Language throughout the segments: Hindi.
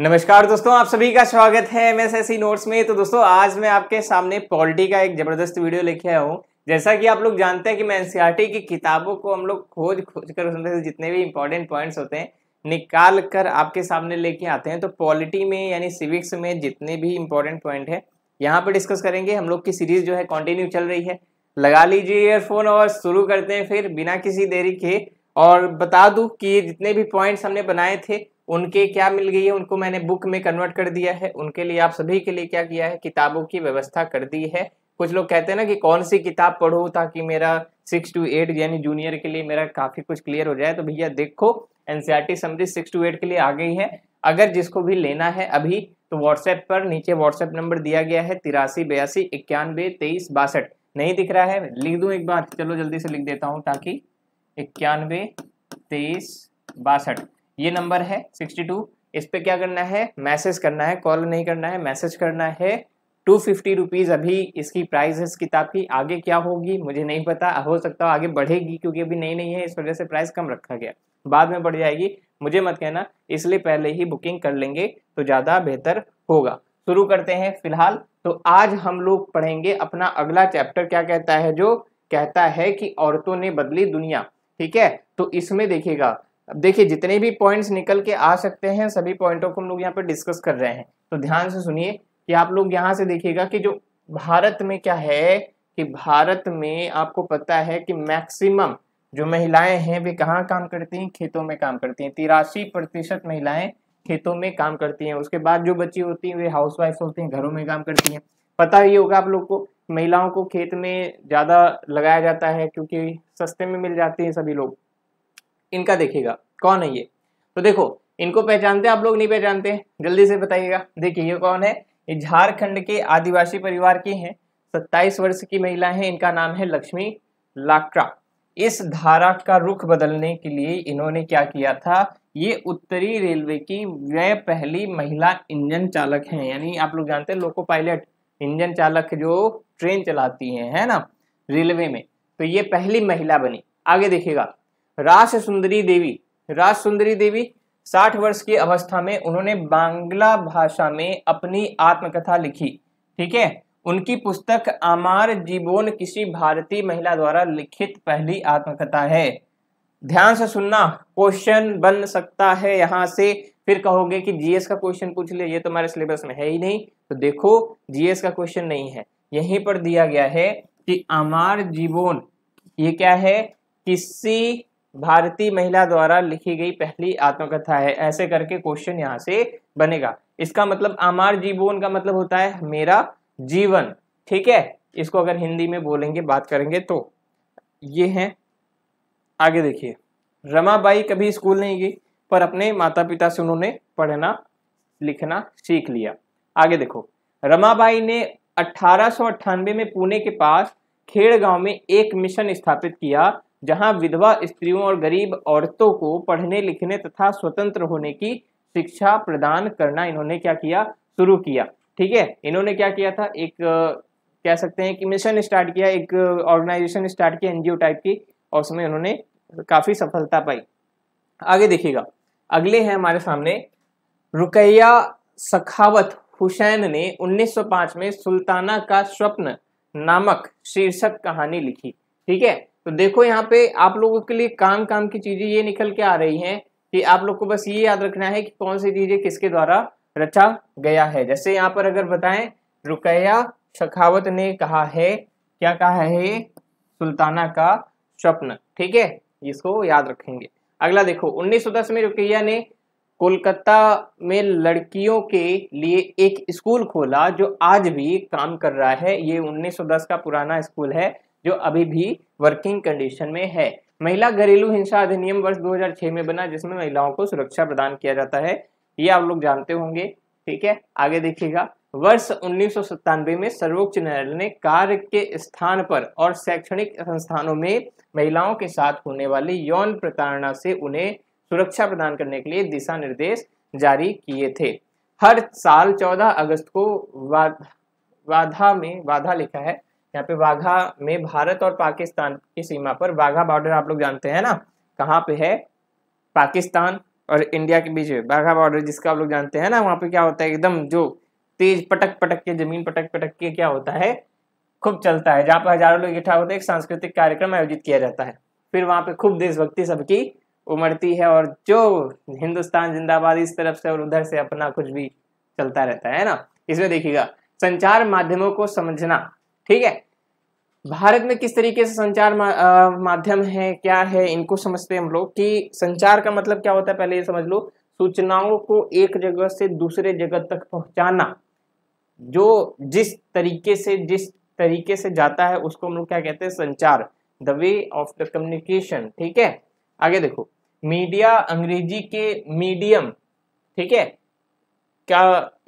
नमस्कार दोस्तों आप सभी का स्वागत है एम एस नोट्स में तो दोस्तों आज मैं आपके सामने पॉलिटी का एक जबरदस्त वीडियो लेके आया हूँ जैसा कि आप लोग जानते हैं कि मैं एनसीईआरटी e की किताबों को हम लोग खोज खोज कर उसमें से जितने भी इंपॉर्टेंट पॉइंट्स होते हैं निकाल कर आपके सामने लेके आते हैं तो पॉलिटी में यानी सिविक्स में जितने भी इंपॉर्टेंट पॉइंट है यहाँ पर डिस्कस करेंगे हम लोग की सीरीज जो है कॉन्टिन्यू चल रही है लगा लीजिए ईयरफोन और शुरू करते हैं फिर बिना किसी देरी के और बता दूँ कि जितने भी पॉइंट्स हमने बनाए थे उनके क्या मिल गई है उनको मैंने बुक में कन्वर्ट कर दिया है उनके लिए आप सभी के लिए क्या किया है किताबों की व्यवस्था कर दी है कुछ लोग कहते हैं ना कि कौन सी किताब पढ़ो ताकि मेरा सिक्स टू एट यानी जूनियर के लिए मेरा काफ़ी कुछ क्लियर हो जाए तो भैया देखो NCERT summary six two eight के लिए आ गई है अगर जिसको भी लेना है अभी तो व्हाट्सएप पर नीचे व्हाट्सएप नंबर दिया गया है तिरासी बयासी इक्यानवे तेईस बासठ नहीं दिख रहा है लिख दूँ एक बार चलो जल्दी से लिख देता हूँ ताकि इक्यानवे तेईस बासठ ये नंबर है 62 इस पर क्या करना है मैसेज करना है कॉल नहीं करना है मैसेज करना है टू फिफ्टी रुपीज़ अभी इसकी प्राइस इस किताब की आगे क्या होगी मुझे नहीं पता हो सकता हो आगे बढ़ेगी क्योंकि अभी नई नहीं है इस वजह से प्राइस कम रखा गया बाद में बढ़ जाएगी मुझे मत कहना इसलिए पहले ही बुकिंग कर लेंगे तो ज़्यादा बेहतर होगा शुरू करते हैं फिलहाल तो आज हम लोग पढ़ेंगे अपना अगला चैप्टर क्या कहता है जो कहता है कि औरतों ने बदली दुनिया ठीक है तो इसमें देखिएगा अब देखिए जितने भी पॉइंट्स निकल के आ सकते हैं सभी पॉइंटों को हम लोग यहाँ पर डिस्कस कर रहे हैं तो ध्यान से सुनिए कि आप लोग यहाँ से देखिएगा कि जो भारत में क्या है कि भारत में आपको पता है कि मैक्सिमम जो महिलाएं हैं वे कहाँ काम करती हैं खेतों में काम करती हैं तिरासी प्रतिशत महिलाएं खेतों में काम करती हैं उसके बाद जो बच्ची होती हैं वे हाउस वाइफ होती हैं घरों में काम करती हैं पता ही होगा आप लोग को महिलाओं को खेत में ज़्यादा लगाया जाता है क्योंकि सस्ते में मिल जाती हैं सभी लोग इनका देखिएगा कौन है ये तो देखो इनको पहचानते आप लोग नहीं पहचानते जल्दी से बताइएगा देखिए ये कौन है ये झारखंड के आदिवासी परिवार की हैं सत्ताईस वर्ष की महिला है इनका नाम है लक्ष्मी लाक्रा इस धारा का रुख बदलने के लिए इन्होंने क्या किया था ये उत्तरी रेलवे की वह पहली महिला इंजन चालक हैं यानी आप लोग जानते हैं लोको पायलट इंजन चालक जो ट्रेन चलाती हैं है ना रेलवे में तो ये पहली महिला बनी आगे देखिएगा रास सुंदरी देवी रास सुंदरी देवी साठ वर्ष की अवस्था में उन्होंने बांग्ला भाषा में अपनी आत्मकथा लिखी ठीक है उनकी पुस्तक आमार जीवन किसी भारतीय महिला द्वारा लिखित पहली आत्मकथा है ध्यान से सुनना क्वेश्चन बन सकता है यहाँ से फिर कहोगे कि जीएस का क्वेश्चन पूछ ले ये तो हमारे सिलेबस में है ही नहीं तो देखो जीएस का क्वेश्चन नहीं है यहीं पर दिया गया है कि आमार जीवन ये क्या है किसी भारतीय महिला द्वारा लिखी गई पहली आत्मकथा है ऐसे करके क्वेश्चन यहाँ से बनेगा इसका मतलब अमार जीवन का मतलब होता है मेरा जीवन ठीक है इसको अगर हिंदी में बोलेंगे बात करेंगे तो ये है आगे देखिए रमाबाई कभी स्कूल नहीं गई पर अपने माता पिता से उन्होंने पढ़ना लिखना सीख लिया आगे देखो रमाबाई ने अठारह में पुणे के पास खेड़ गांव में एक मिशन स्थापित किया जहां विधवा स्त्रियों और गरीब औरतों को पढ़ने लिखने तथा स्वतंत्र होने की शिक्षा प्रदान करना इन्होंने क्या किया शुरू किया ठीक है इन्होंने क्या किया था एक कह सकते हैं कि मिशन स्टार्ट किया एक ऑर्गेनाइजेशन स्टार्ट किया एनजीओ टाइप की और उसमें उन्होंने काफ़ी सफलता पाई आगे देखिएगा अगले हैं हमारे सामने रुकैया सखावत हुसैन ने 1905 में सुल्ताना का स्वप्न नामक शीर्षक कहानी लिखी ठीक है तो देखो यहाँ पे आप लोगों के लिए काम काम की चीजें ये निकल के आ रही हैं कि आप लोग को बस ये याद रखना है कि कौन सी चीजें किसके द्वारा रचा गया है जैसे यहाँ पर अगर बताएं रुकैया शखावत ने कहा है क्या कहा है सुल्ताना का स्वप्न ठीक है इसको याद रखेंगे अगला देखो 1910 में रुकैया ने कोलकाता में लड़कियों के लिए एक स्कूल खोला जो आज भी काम कर रहा है ये 1910 का पुराना स्कूल है जो अभी भी वर्किंग कंडीशन में है महिला घरेलू हिंसा अधिनियम वर्ष 2006 में बना जिसमें महिलाओं को सुरक्षा प्रदान किया जाता है ये आप लोग जानते होंगे ठीक है आगे देखिएगा वर्ष उन्नीस में सर्वोच्च न्यायालय ने कार्य के स्थान पर और शैक्षणिक संस्थानों में महिलाओं के साथ होने वाली यौन प्रताड़ना से उन्हें सुरक्षा प्रदान करने के लिए दिशा निर्देश जारी किए थे हर साल 14 अगस्त को वाधा में वाधा लिखा है यहाँ पे वाघा में भारत और पाकिस्तान की सीमा पर वाघा बॉर्डर आप लोग जानते हैं ना कहाँ पे है पाकिस्तान और इंडिया के बीच में वाघा बॉर्डर जिसका आप लोग जानते हैं ना वहाँ पे क्या होता है एकदम जो तेज पटक पटक के जमीन पटक पटक के क्या होता है खूब चलता है जहाँ पर हजारों लोग इकट्ठा होते हैं एक सांस्कृतिक कार्यक्रम आयोजित किया जाता है फिर वहाँ पे खूब देशभक्ति सबकी उमड़ती है और जो हिंदुस्तान जिंदाबाद इस तरफ से और उधर से अपना कुछ भी चलता रहता है ना इसमें देखिएगा संचार माध्यमों को समझना ठीक है भारत में किस तरीके से संचार मा, आ, माध्यम है क्या है इनको समझते हैं हम लोग कि संचार का मतलब क्या होता है पहले ये समझ लो सूचनाओं को एक जगह से दूसरे जगह तक पहुंचाना जो जिस तरीके से जिस तरीके से जाता है उसको हम लोग क्या कहते हैं संचार the way of the communication ठीक है आगे देखो मीडिया अंग्रेजी के मीडियम ठीक है क्या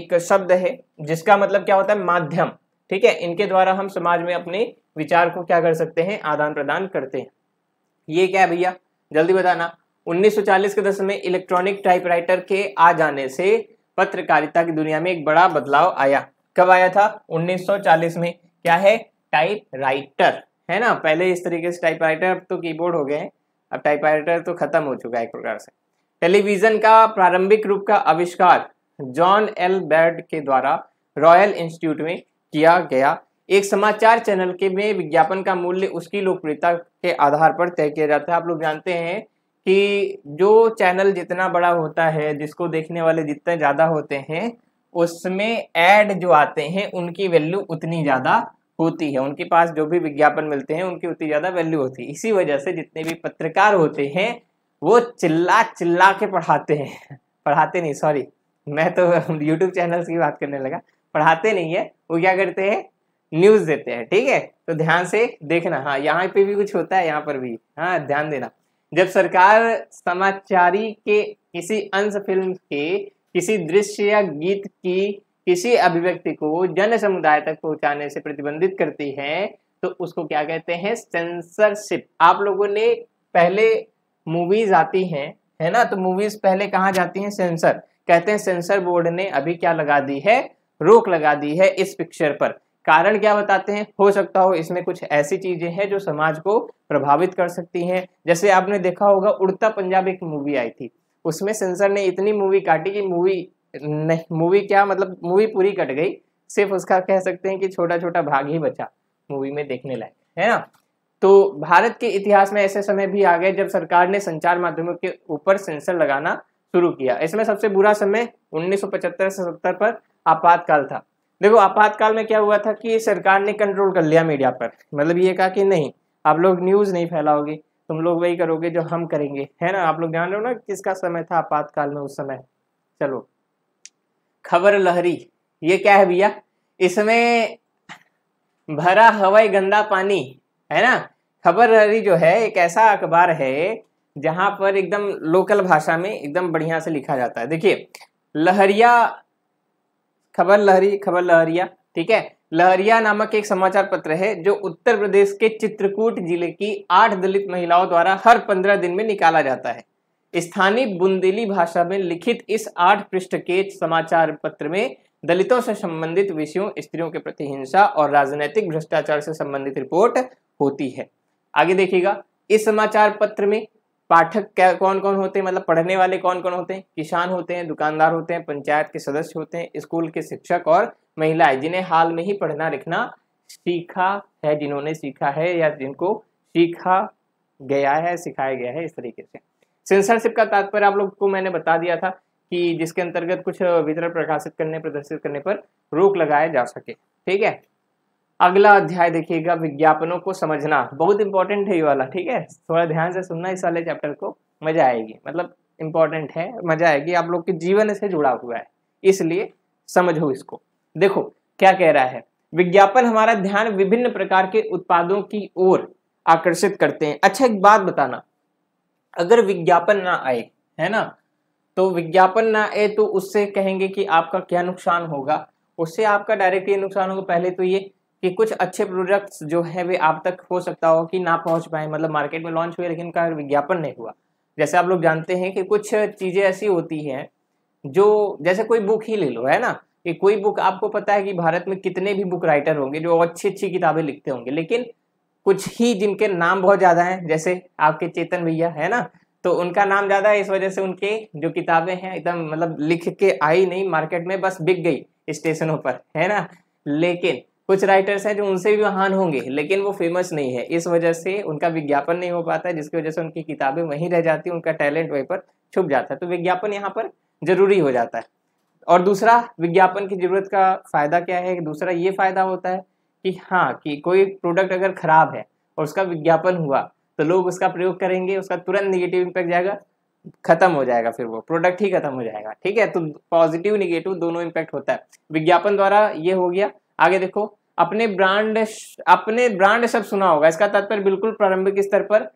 एक शब्द है जिसका मतलब क्या होता है माध्यम ठीक है इनके द्वारा हम समाज में अपने विचार को क्या कर सकते हैं आदान प्रदान करते हैं ये क्या है भैया जल्दी बताना 1940 के दशक में इलेक्ट्रॉनिक टाइपराइटर के आ जाने से पत्रकारिता की दुनिया में एक बड़ा बदलाव आया कब आया था 1940 में क्या है टाइप राइटर है ना पहले इस तरीके से टाइप राइटर अब तो कीबोर्ड हो गए हैं अब टाइप राइटर तो खत्म हो चुका है एक प्रकार से टेलीविजन का प्रारंभिक रूप का आविष्कार जॉन एल बर्ड के द्वारा रॉयल इंस्टीट्यूट में किया गया एक समाचार चैनल के में विज्ञापन का मूल्य उसकी लोकप्रियता के आधार पर तय किया जाता है आप लोग जानते हैं कि जो चैनल जितना बड़ा होता है जिसको देखने वाले जितने ज़्यादा होते हैं उसमें एड जो आते हैं उनकी वैल्यू उतनी ज़्यादा होती है उनके पास जो भी विज्ञापन मिलते हैं उनकी उतनी ज़्यादा वैल्यू होती है इसी वजह से जितने भी पत्रकार होते हैं वो चिल्ला चिल्ला के पढ़ाते हैं पढ़ाते नहीं सॉरी मैं तो यूट्यूब चैनल्स की बात करने लगा पढ़ाते नहीं है वो क्या करते हैं न्यूज देते हैं ठीक है तो ध्यान से देखना हाँ यहाँ पे भी कुछ होता है यहाँ पर भी हाँ ध्यान देना जब सरकार समाचारी के किसी अंश फिल्म के किसी दृश्य या गीत की किसी अभिव्यक्ति को जन समुदाय तक पहुंचाने से प्रतिबंधित करती है तो उसको क्या कहते हैं सेंसरशिप आप लोगों ने पहले मूवीज आती हैं है ना तो मूवीज पहले कहाँ जाती हैं सेंसर कहते हैं सेंसर बोर्ड ने अभी क्या लगा दी है रोक लगा दी है इस पिक्चर पर कारण क्या बताते हैं हो सकता हो इसमें कुछ ऐसी चीजें हैं जो समाज को प्रभावित कर सकती हैं जैसे आपने देखा होगा उड़ता पंजाब एक मूवी आई थी उसमें सेंसर ने इतनी मूवी काटी कि मूवी नहीं मूवी क्या मतलब मूवी पूरी कट गई सिर्फ उसका कह सकते हैं कि छोटा छोटा भाग ही बचा मूवी में देखने लायक है ना तो भारत के इतिहास में ऐसे समय भी आ गए जब सरकार ने संचार माध्यमों के ऊपर सेंसर लगाना शुरू किया इसमें सबसे बुरा समय 1975 से 70 पर आपातकाल था देखो आपातकाल में क्या हुआ था कि सरकार ने कंट्रोल कर लिया मीडिया पर मतलब ये कहा कि नहीं आप लोग न्यूज़ नहीं फैलाओगे तुम लोग वही करोगे जो हम करेंगे है ना आप लोग ध्यान रहो ना किसका समय था आपातकाल में उस समय चलो खबर लहरी ये क्या है भैया इसमें भरा हवाई गंदा पानी है ना खबर लहरी जो है एक ऐसा अखबार है जहां पर एकदम लोकल भाषा में एकदम बढ़िया से लिखा जाता है देखिए लहरिया खबर लहरी खबर लहरिया ठीक है लहरिया नामक एक समाचार पत्र है जो उत्तर प्रदेश के चित्रकूट जिले की आठ दलित महिलाओं द्वारा हर पंद्रह दिन में निकाला जाता है स्थानीय बुंदेली भाषा में लिखित इस आठ पृष्ठ के समाचार पत्र में दलितों से संबंधित विषयों स्त्रियों के प्रति हिंसा और राजनीतिक भ्रष्टाचार से संबंधित रिपोर्ट होती है आगे देखिएगा इस समाचार पत्र में पाठक क्या कौन कौन होते हैं मतलब पढ़ने वाले कौन कौन होते हैं किसान होते हैं दुकानदार होते हैं पंचायत के सदस्य होते हैं स्कूल के शिक्षक और महिलाएं जिन्हें हाल में ही पढ़ना लिखना सीखा है जिन्होंने सीखा है या जिनको सीखा गया है सिखाया गया है इस तरीके से सेंसरशिप का तात्पर्य आप लोग को मैंने बता दिया था कि जिसके अंतर्गत कुछ वितरण प्रकाशित करने प्रदर्शित करने पर रोक लगाया जा सके ठीक है अगला अध्याय देखिएगा विज्ञापनों को समझना बहुत इंपॉर्टेंट है ये वाला ठीक है थोड़ा ध्यान से सुनना इस वाले चैप्टर को मजा आएगी मतलब इंपॉर्टेंट है मजा आएगी आप लोग के जीवन से जुड़ा हुआ है इसलिए समझो इसको देखो क्या कह रहा है विज्ञापन हमारा ध्यान विभिन्न प्रकार के उत्पादों की ओर आकर्षित करते हैं अच्छा एक बात बताना अगर विज्ञापन ना आए है ना तो विज्ञापन ना आए तो उससे कहेंगे कि आपका क्या नुकसान होगा उससे आपका डायरेक्ट ये नुकसान होगा पहले तो ये कि कुछ अच्छे प्रोडक्ट्स जो है वे आप तक हो सकता हो कि ना पहुंच पाए मतलब मार्केट में लॉन्च हुए लेकिन उनका विज्ञापन नहीं हुआ जैसे आप लोग जानते हैं कि कुछ चीज़ें ऐसी होती हैं जो जैसे कोई बुक ही ले लो है ना कि कोई बुक आपको पता है कि भारत में कितने भी बुक राइटर होंगे जो अच्छी अच्छी किताबें लिखते होंगे लेकिन कुछ ही जिनके नाम बहुत ज़्यादा हैं जैसे आपके चेतन भैया है ना तो उनका नाम ज़्यादा है इस वजह से उनके जो किताबें हैं एकदम मतलब लिख के आई नहीं मार्केट में बस बिक गई स्टेशनों पर है ना लेकिन कुछ राइटर्स हैं जो उनसे भी महान होंगे लेकिन वो फेमस नहीं है इस वजह से उनका विज्ञापन नहीं हो पाता है जिसकी वजह से उनकी किताबें वहीं रह जाती हैं उनका टैलेंट वहीं पर छुप जाता है तो विज्ञापन यहाँ पर जरूरी हो जाता है और दूसरा विज्ञापन की जरूरत का फ़ायदा क्या है दूसरा ये फ़ायदा होता है कि हाँ कि कोई प्रोडक्ट अगर ख़राब है और उसका विज्ञापन हुआ तो लोग उसका प्रयोग करेंगे उसका तुरंत निगेटिव इम्पैक्ट जाएगा खत्म हो जाएगा फिर वो प्रोडक्ट ही खत्म हो जाएगा ठीक है तो पॉजिटिव निगेटिव दोनों इम्पैक्ट होता है विज्ञापन द्वारा ये हो गया आगे देखो अपने ब्रांड अपने ब्रांड सब सुना होगा इसका तात्पर्य बिल्कुल प्रारंभिक स्तर पर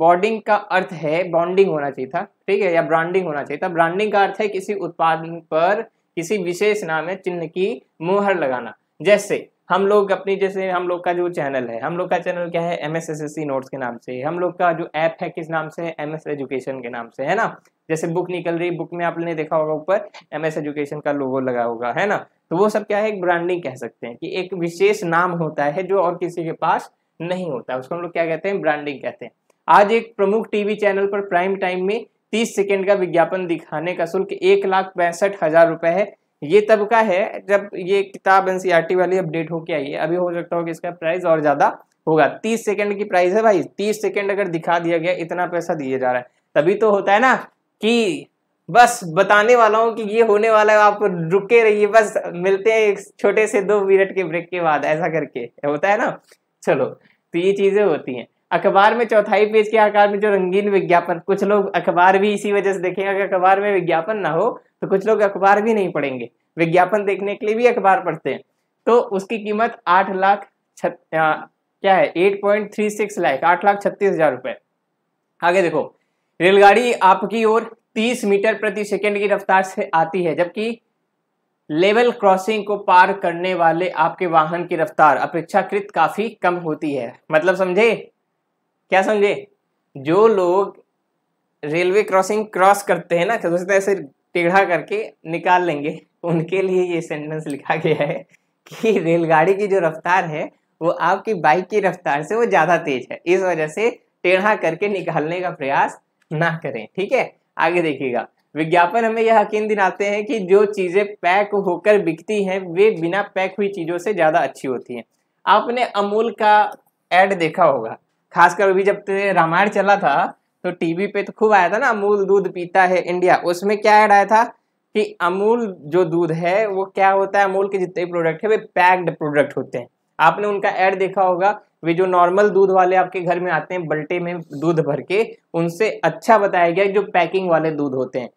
बॉन्डिंग का अर्थ है बॉन्डिंग होना चाहिए था ठीक है या ब्रांडिंग होना चाहिए था ब्रांडिंग का अर्थ है किसी उत्पाद पर किसी विशेष नाम है चिन्ह की मुहर लगाना जैसे हम लोग अपनी जैसे हम लोग का जो चैनल है हम लोग का चैनल क्या है एम एस नोट्स के नाम से हम लोग का जो ऐप है किस नाम से है एम एस एजुकेशन के नाम से है ना जैसे बुक निकल रही बुक में आपने देखा होगा ऊपर एम एस एजुकेशन का लोगो लगा होगा है ना तो वो सब क्या है एक ब्रांडिंग कह सकते हैं कि एक विशेष नाम होता है जो और किसी के पास नहीं होता उसको हम लोग क्या कहते हैं ब्रांडिंग कहते हैं आज एक प्रमुख टीवी चैनल पर प्राइम टाइम में तीस सेकेंड का विज्ञापन दिखाने का शुल्क एक लाख पैंसठ हजार रुपए है ये तब का है जब ये किताब एनसीआरटी e वाली अपडेट होके आई है अभी हो सकता हो कि इसका प्राइस और ज़्यादा होगा तीस सेकेंड की प्राइस है भाई तीस सेकेंड अगर दिखा दिया गया इतना पैसा दिया जा रहा है तभी तो होता है ना कि बस बताने वाला हूँ कि ये होने वाला है आप रुके रहिए बस मिलते हैं एक छोटे से दो मिनट के ब्रेक के बाद ऐसा करके होता है ना चलो तो ये चीज़ें होती हैं अखबार में चौथाई पेज के आकार में जो रंगीन विज्ञापन कुछ लोग अखबार भी इसी वजह से देखेंगे अगर अखबार में विज्ञापन ना हो तो कुछ लोग अखबार भी नहीं पढ़ेंगे विज्ञापन देखने के लिए भी अखबार पढ़ते हैं तो उसकी कीमत आठ लाख छत क्या है eight point three six lakh आठ लाख छत्तीस हजार रुपए आगे देखो रेलगाड़ी आपकी ओर 30 मीटर प्रति सेकंड की रफ्तार से आती है जबकि लेवल क्रॉसिंग को पार करने वाले आपके वाहन की रफ्तार अपेक्षाकृत काफ़ी कम होती है मतलब समझे क्या समझे जो लोग रेलवे क्रॉसिंग क्रॉस करते हैं ना तो सोचते ऐसे टेढ़ा करके निकाल लेंगे उनके लिए ये सेंटेंस लिखा गया है कि रेलगाड़ी की जो रफ्तार है वो आपकी बाइक की रफ्तार से वो ज़्यादा तेज है इस वजह से टेढ़ा करके निकालने का प्रयास ना करें ठीक है आगे देखिएगा विज्ञापन हमें यह यकीन दिलाते हैं कि जो चीज़ें पैक होकर बिकती हैं वे बिना पैक हुई चीज़ों से ज़्यादा अच्छी होती हैं आपने अमूल का एड देखा होगा खासकर अभी जब तो रामायण चला था तो टीवी पे तो खूब आया था ना अमूल दूध पीता है इंडिया उसमें क्या ऐड आया था कि अमूल जो दूध है वो क्या होता है अमूल के जितने प्रोडक्ट है वे पैक्ड प्रोडक्ट होते हैं आपने उनका ऐड देखा होगा वे जो नॉर्मल दूध वाले आपके घर में आते हैं बल्टे में दूध भर के उनसे अच्छा बताया गया जो पैकिंग वाले दूध होते हैं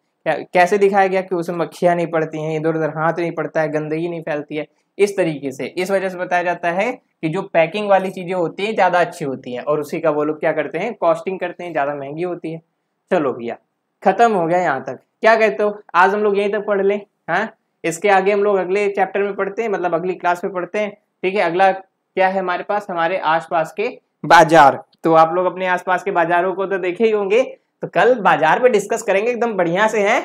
कैसे दिखाया गया कि उसमें मक्खियां नहीं पड़ती हैं इधर उधर हाथ नहीं पड़ता है गंदगी नहीं फैलती है इस तरीके से इस वजह से बताया जाता है कि जो पैकिंग वाली चीज़ें होती हैं ज़्यादा अच्छी होती हैं और उसी का वो लोग क्या करते हैं कॉस्टिंग करते हैं ज़्यादा महंगी होती है चलो भैया खत्म हो गया यहाँ तक क्या कहते हो आज हम लोग यहीं तक पढ़ लें हाँ इसके आगे हम लोग अगले चैप्टर में पढ़ते हैं मतलब अगली क्लास में पढ़ते हैं ठीक है अगला क्या है हमारे पास हमारे आसपास के बाजार तो आप लोग अपने आसपास के बाजारों को तो देखे ही होंगे तो कल बाजार पे डिस्कस करेंगे एकदम बढ़िया से हैं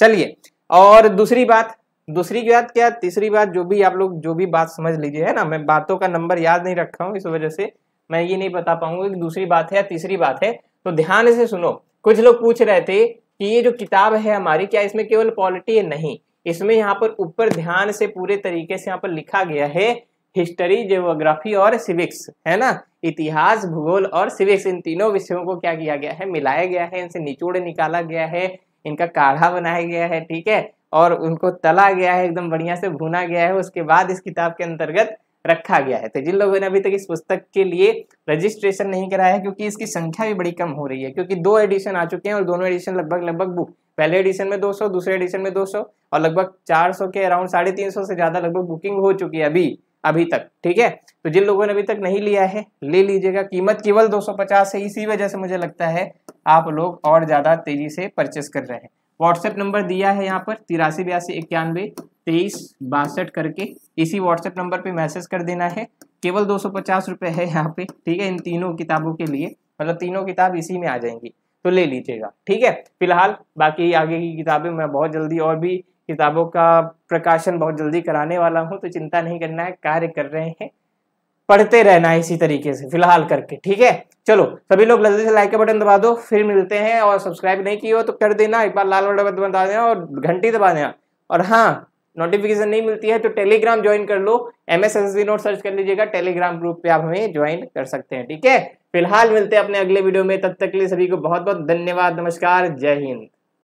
चलिए और दूसरी बात दूसरी बात क्या तीसरी बात जो भी आप लोग जो भी बात समझ लीजिए है ना मैं बातों का नंबर याद नहीं रखा हूँ इस वजह से मैं ये नहीं बता पाऊंगा कि दूसरी बात है या तीसरी बात है तो ध्यान से सुनो कुछ लोग पूछ रहे थे कि ये जो किताब है हमारी क्या इसमें केवल पॉलिटी है नहीं इसमें यहाँ पर ऊपर ध्यान से पूरे तरीके से यहाँ पर लिखा गया है हिस्ट्री जियोग्राफी और सिविक्स है ना इतिहास भूगोल और सिविक्स इन तीनों विषयों को क्या किया गया है मिलाया गया है इनसे निचोड़ निकाला गया है इनका काढ़ा बनाया गया है ठीक है और उनको तला गया है एकदम बढ़िया से भुना गया है उसके बाद इस किताब के अंतर्गत रखा गया है तो जिन लोगों ने अभी तक इस पुस्तक के लिए रजिस्ट्रेशन नहीं कराया है क्योंकि इसकी संख्या भी बड़ी कम हो रही है क्योंकि दो एडिशन आ चुके हैं और दोनों एडिशन लगभग लगभग बुक पहले एडिशन में 200 दूसरे एडिशन में 200 और लगभग 400 के अराउंड साढ़े तीन से ज़्यादा लगभग बुकिंग हो चुकी है अभी अभी तक ठीक है तो जिन लोगों ने अभी तक नहीं लिया है ले लीजिएगा कीमत केवल 250 है इसी वजह से मुझे लगता है आप लोग और ज़्यादा तेजी से परचेस कर रहे हैं व्हाट्सएप नंबर दिया है यहाँ पर तिरासी बयासी इक्यानवे तेईस बासठ करके इसी व्हाट्सएप नंबर पे मैसेज कर देना है केवल दो सौ है यहाँ पे ठीक है इन तीनों किताबों के लिए मतलब तीनों किताब इसी में आ जाएंगी तो ले लीजिएगा ठीक है फिलहाल बाकी आगे की किताबें मैं बहुत जल्दी और भी किताबों का प्रकाशन बहुत जल्दी कराने वाला हूं तो चिंता नहीं करना है कार्य कर रहे हैं पढ़ते रहना है इसी तरीके से फिलहाल करके ठीक है चलो सभी लोग जल्दी से लाइक का बटन दबा दो फिर मिलते हैं और सब्सक्राइब नहीं किया हो तो कर देना एक बार लाल बटन दबा देना और घंटी दबा देना और हाँ नोटिफिकेशन नहीं मिलती है तो टेलीग्राम ज्वाइन कर लो M S S note search कर लीजिएगा टेलीग्राम ग्रुप पे आप हमें ज्वाइन कर सकते हैं ठीक है फिलहाल मिलते हैं अपने अगले वीडियो में तब तक के लिए सभी को बहुत बहुत धन्यवाद नमस्कार जय हिंद